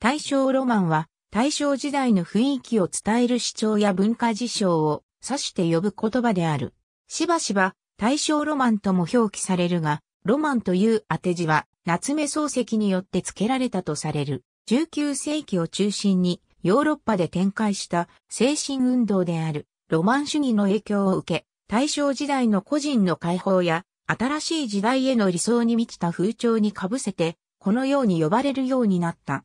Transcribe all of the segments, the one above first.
大正ロマンは、大正時代の雰囲気を伝える主張や文化事象を指して呼ぶ言葉である。しばしば、大正ロマンとも表記されるが、ロマンという当て字は、夏目漱石によって付けられたとされる。19世紀を中心に、ヨーロッパで展開した精神運動である、ロマン主義の影響を受け、大正時代の個人の解放や、新しい時代への理想に満ちた風潮にかぶせて、このように呼ばれるようになった。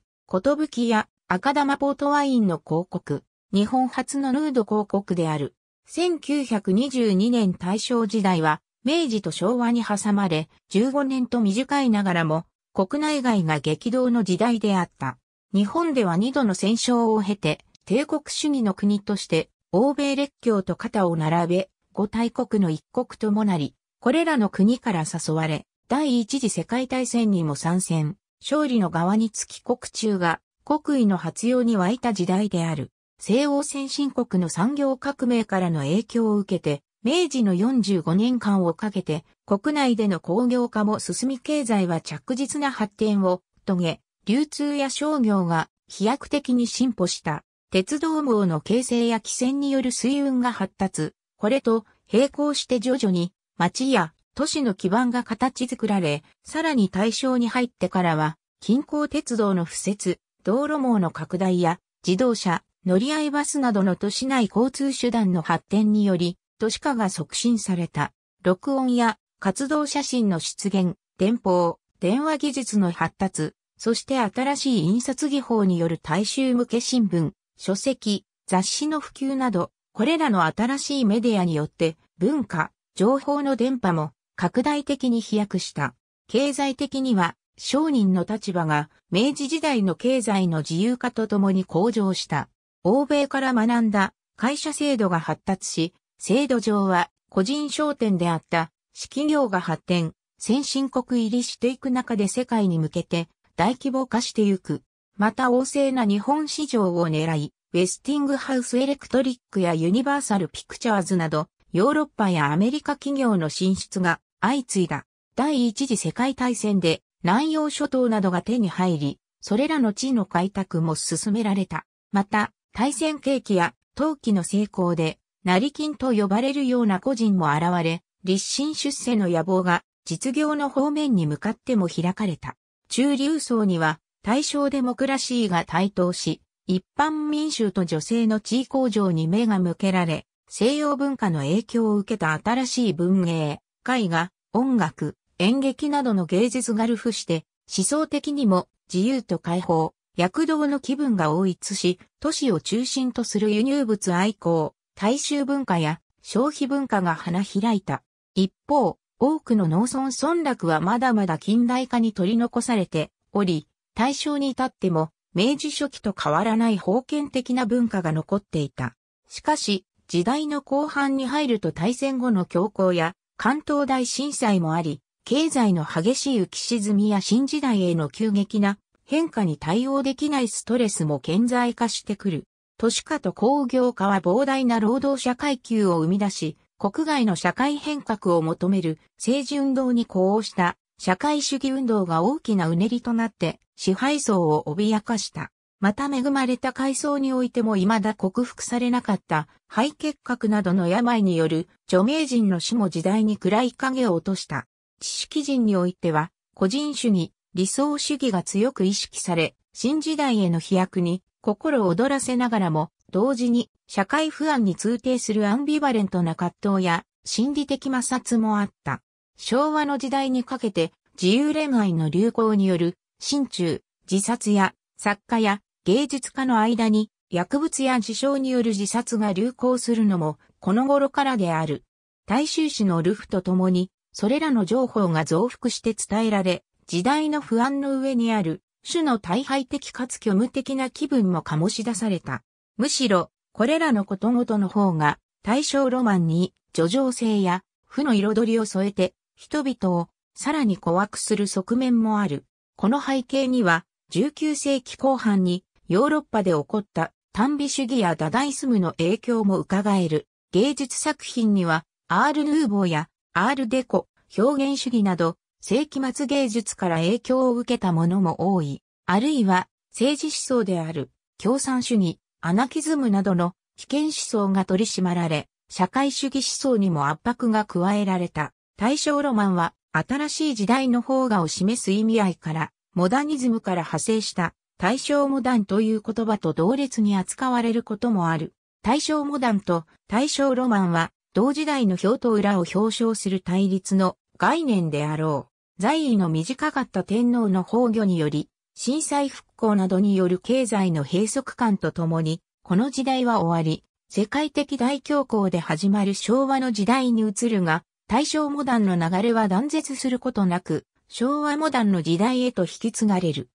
きや赤玉ポートワインの広告、日本初のヌード広告である。1922年大正時代は、明治と昭和に挟まれ、15年と短いながらも、国内外が激動の時代であった。日本では2度の戦勝を経て、帝国主義の国として、欧米列強と肩を並べ、五大国の一国ともなり、これらの国から誘われ、第一次世界大戦にも参戦。勝利の側につき国中が国威の発揚に湧いた時代である。西欧先進国の産業革命からの影響を受けて、明治の45年間をかけて、国内での工業化も進み経済は着実な発展を遂げ、流通や商業が飛躍的に進歩した。鉄道網の形成や汽船による水運が発達。これと並行して徐々に町や都市の基盤が形作られ、さらに対象に入ってからは、近郊鉄道の敷設、道路網の拡大や、自動車、乗り合いバスなどの都市内交通手段の発展により、都市化が促進された。録音や活動写真の出現、電報、電話技術の発達、そして新しい印刷技法による大衆向け新聞、書籍、雑誌の普及など、これらの新しいメディアによって文化、情報の電波も拡大的に飛躍した。経済的には商人の立場が明治時代の経済の自由化とともに向上した。欧米から学んだ会社制度が発達し、制度上は個人商店であった市企業が発展、先進国入りしていく中で世界に向けて大規模化してゆく。また旺盛な日本市場を狙い、ウェスティングハウスエレクトリックやユニバーサルピクチャーズなど、ヨーロッパやアメリカ企業の進出が相次いだ。第一次世界大戦で南洋諸島などが手に入り、それらの地の開拓も進められた。また、対戦景気や陶器の成功で、成金と呼ばれるような個人も現れ、立身出世の野望が実業の方面に向かっても開かれた。中流層には対象デモクラシーが台頭し、一般民衆と女性の地位向上に目が向けられ、西洋文化の影響を受けた新しい文芸、絵画、音楽、演劇などの芸術がルフして、思想的にも自由と解放、躍動の気分が応一し、都市を中心とする輸入物愛好、大衆文化や消費文化が花開いた。一方、多くの農村村落はまだまだ近代化に取り残されており、大正に至っても明治初期と変わらない封建的な文化が残っていた。しかし、時代の後半に入ると大戦後の恐慌や関東大震災もあり、経済の激しい浮き沈みや新時代への急激な変化に対応できないストレスも顕在化してくる。都市化と工業化は膨大な労働者階級を生み出し、国外の社会変革を求める政治運動に呼応した社会主義運動が大きなうねりとなって支配層を脅かした。また恵まれた階層においても未だ克服されなかった肺結核などの病による著名人の死も時代に暗い影を落とした。知識人においては個人主義、理想主義が強く意識され、新時代への飛躍に心躍らせながらも、同時に社会不安に通底するアンビバレントな葛藤や心理的摩擦もあった。昭和の時代にかけて自由恋愛の流行による心中、自殺や作家や芸術家の間に薬物や事象による自殺が流行するのもこの頃からである。大衆史のルフと共に、それらの情報が増幅して伝えられ、時代の不安の上にある、種の大敗的かつ虚無的な気分も醸し出された。むしろ、これらのことごとの方が、大正ロマンに、叙情性や、負の彩りを添えて、人々を、さらに怖くする側面もある。この背景には、19世紀後半に、ヨーロッパで起こった短美主義やダダイスムの影響も伺える。芸術作品には、アール・ヌーボーやアール・デコ、表現主義など、世紀末芸術から影響を受けたものも多い。あるいは、政治思想である、共産主義、アナキズムなどの危険思想が取り締まられ、社会主義思想にも圧迫が加えられた。大正ロマンは、新しい時代の方がを示す意味合いから、モダニズムから派生した大正モダンという言葉と同列に扱われることもある。大正モダンと大正ロマンは同時代の表と裏を表彰する対立の概念であろう。在位の短かった天皇の崩御により、震災復興などによる経済の閉塞感とともに、この時代は終わり、世界的大恐慌で始まる昭和の時代に移るが、大正モダンの流れは断絶することなく、昭和モダンの時代へと引き継がれる。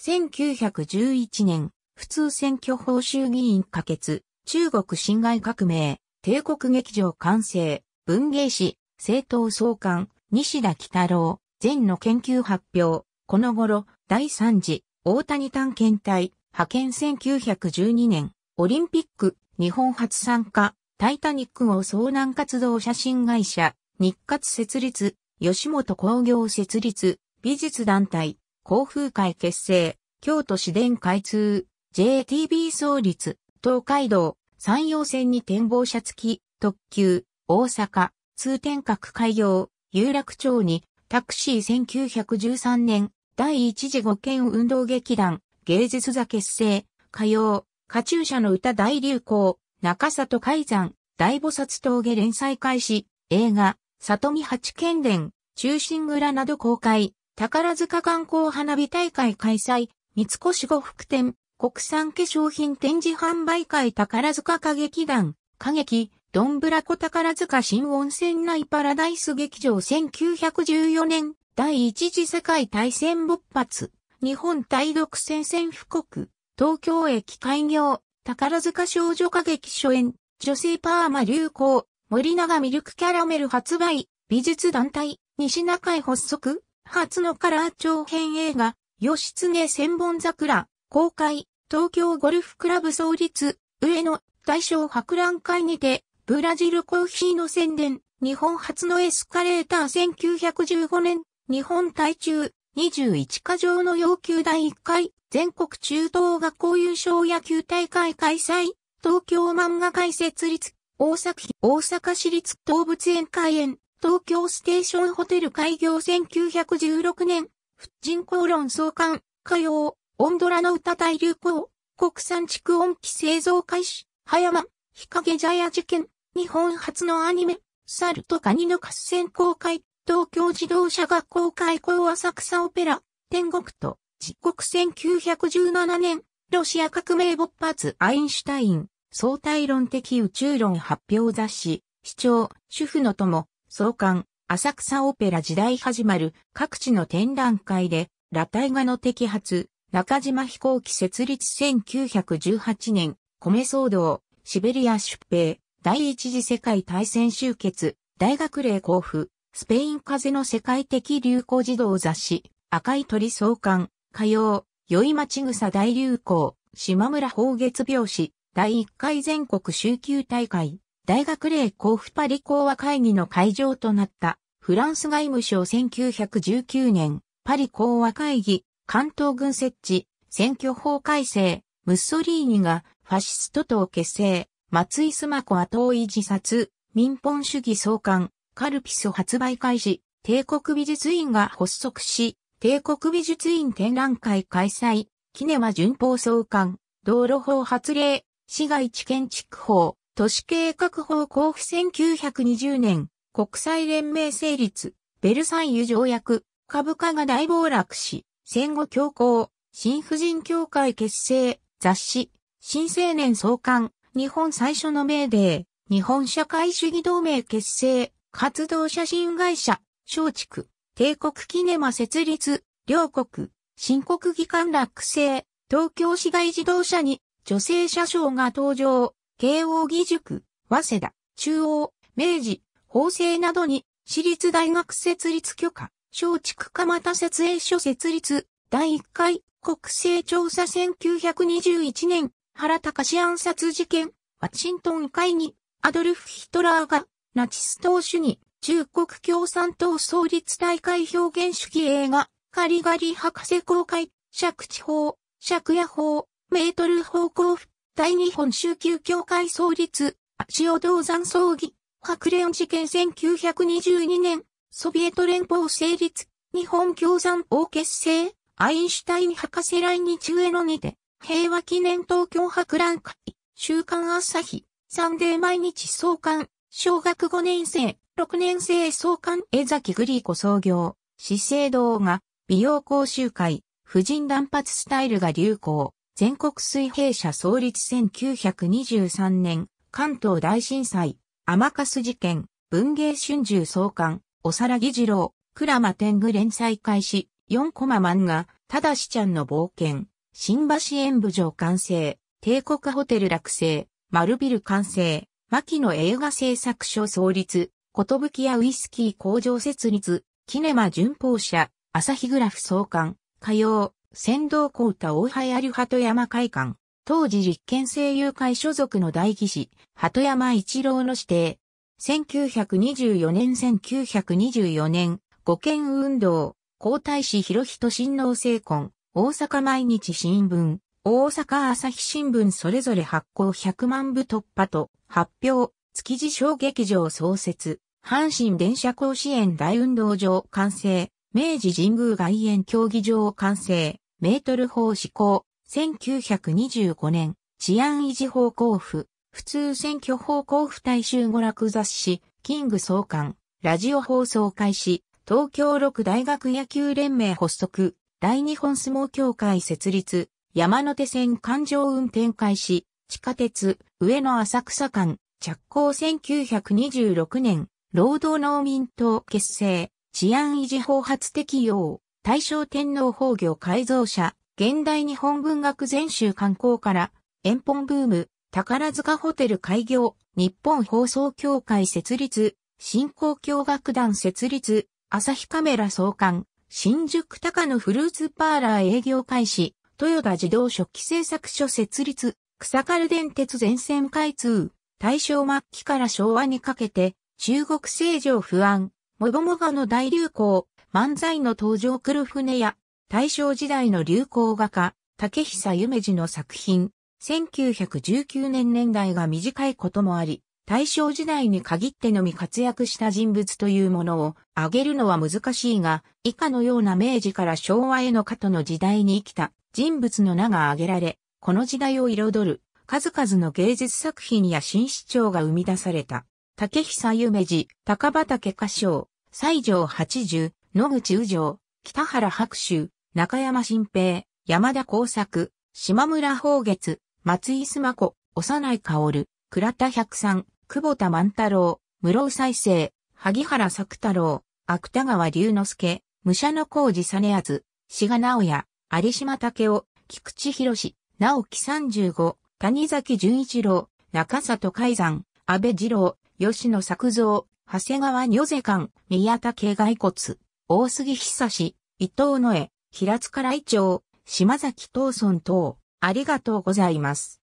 1911年、普通選挙報酬議員可決、中国侵害革命、帝国劇場完成、文芸史、政党総監、西田北郎、前の研究発表、この頃、第3次、大谷探検隊、派遣1912年、オリンピック、日本初参加、タイタニック号遭難活動写真会社、日活設立、吉本工業設立、美術団体、航風会結成、京都市電開通、JTB 創立、東海道、山陽線に展望車付き、特急、大阪、通天閣開業、有楽町に、タクシー1913年、第一次五軒運動劇団、芸術座結成、歌謡、カチューシャの歌大流行、中里海山、大菩薩峠連載開始、映画、里見八剣伝、中心蔵など公開、宝塚観光花火大会開催、三越呉服店、国産化粧品展示販売会宝塚歌劇団、歌劇、ドンブラコ宝塚新温泉内パラダイス劇場1914年、第一次世界大戦勃発、日本大独戦線布告、東京駅開業、宝塚少女歌劇初演、女性パーマ流行、森永ミルクキャラメル発売、美術団体、西中へ発足初のカラー長編映画、吉爪千本桜、公開、東京ゴルフクラブ創立、上野、大正博覧会にて、ブラジルコーヒーの宣伝、日本初のエスカレーター1915年、日本対中、21課条の要求第1回、全国中等学校優勝野球大会開催、東京漫画会設立、大阪市立動物園開園、東京ステーションホテル開業1916年、福人公論創刊、歌謡、オンドラの歌大流行、国産蓄音機製造開始、葉山、日陰ジャヤ事件、日本初のアニメ、猿とカニの合戦公開、東京自動車学校開校浅草オペラ、天国と、実国1917年、ロシア革命勃発アインシュタイン、相対論的宇宙論発表雑誌、視聴、主婦の友、創刊、浅草オペラ時代始まる各地の展覧会で、ラタイ画の摘発、中島飛行機設立1918年、米騒動、シベリア出兵、第一次世界大戦終結、大学令交付、スペイン風邪の世界的流行児童雑誌、赤い鳥創刊、火曜、宵町草大流行、島村宝月病史、第1回全国週休大会。大学令交付パリ講和会議の会場となったフランス外務省1919年パリ講和会議関東軍設置選挙法改正ムッソリーニがファシスト党結成松井スマコ後追い自殺民本主義創刊カルピス発売開始帝国美術院が発足し帝国美術院展覧会開催キネマ巡法創刊道路法発令市街地建築法都市計画法交付1920年、国際連盟成立、ベルサイユ条約、株価が大暴落し、戦後強行、新婦人協会結成、雑誌、新青年創刊、日本最初の命令、日本社会主義同盟結成、活動写真会社、松竹、帝国キネマ設立、両国、新国技館落成、東京市外自動車に女性車掌が登場、慶応義塾、早稲田、中央、明治、法政などに、私立大学設立許可、松竹蒲田設営所設立、第1回国勢調査1921年、原隆暗殺事件、ワシントン会議、アドルフ・ヒトラーが、ナチス党主義、中国共産党創立大会表現主義映画、カリガリ博士公開、尺地法、尺屋法、メートル方向復大日本宗教協会創立、足尾銅山葬儀、白蓮事件1922年、ソビエト連邦成立、日本共産王結成、アインシュタイン博士来日上のにて、平和記念東京博覧会、週刊朝日、サンデー毎日創刊、小学5年生、6年生創刊江崎グリーコ創業、資生堂が、美容講習会、婦人断髪スタイルが流行。全国水平社創立1923年、関東大震災、甘す事件、文芸春秋創刊、おさらぎ次郎、倉間天狗連載開始、4コマ漫画、ただしちゃんの冒険、新橋演舞場完成、帝国ホテル落成、丸ビル完成、牧野映画製作所創立、ことやウイスキー工場設立、キネマ巡報社、朝日グラフ創刊、火曜、先導校田大早流鳩山会館、当時立憲声優会所属の大議士、鳩山一郎の指定。1924年1924年、五軒運動、皇太子広人親王成婚、大阪毎日新聞、大阪朝日新聞それぞれ発行100万部突破と発表、築地小劇場創設、阪神電車甲子園大運動場完成、明治神宮外苑競技場完成、メートル法施行、1925年、治安維持法交付、普通選挙法交付大衆娯楽雑誌、キング創刊、ラジオ放送開始、東京六大学野球連盟発足、大日本相撲協会設立、山手線環状運転開始、地下鉄、上野浅草間、着工1926年、労働農民党結成、治安維持法発適用、大正天皇崩御改造者、現代日本文学全集刊行から、遠本ブーム、宝塚ホテル開業、日本放送協会設立、新興教楽団設立、朝日カメラ創刊、新宿高野フルーツパーラー営業開始、豊田自動食器製作所設立、草軽電鉄全線開通、大正末期から昭和にかけて、中国政情不安、もごもがの大流行、漫才の登場る船や、大正時代の流行画家、竹久夢二の作品、1919年年代が短いこともあり、大正時代に限ってのみ活躍した人物というものを挙げるのは難しいが、以下のような明治から昭和への過渡の時代に生きた人物の名が挙げられ、この時代を彩る数々の芸術作品や新視聴が生み出された。竹久夢二、高畑歌唱、西条八十、野口宇城、北原白秋、中山新平、山田耕作、島村宝月、松井須磨子、幼い薫、倉田百三、久保田万太郎、室尾再生、萩原作太郎、芥川龍之介、武者の工事実あず、志賀直也、有島武雄、菊池博士、直木十五、谷崎潤一郎、中里海山、安倍二郎、吉野作造、長谷川如世館、宮田家骸骨、大杉久志、伊藤野江、平塚来町、島崎東村等、ありがとうございます。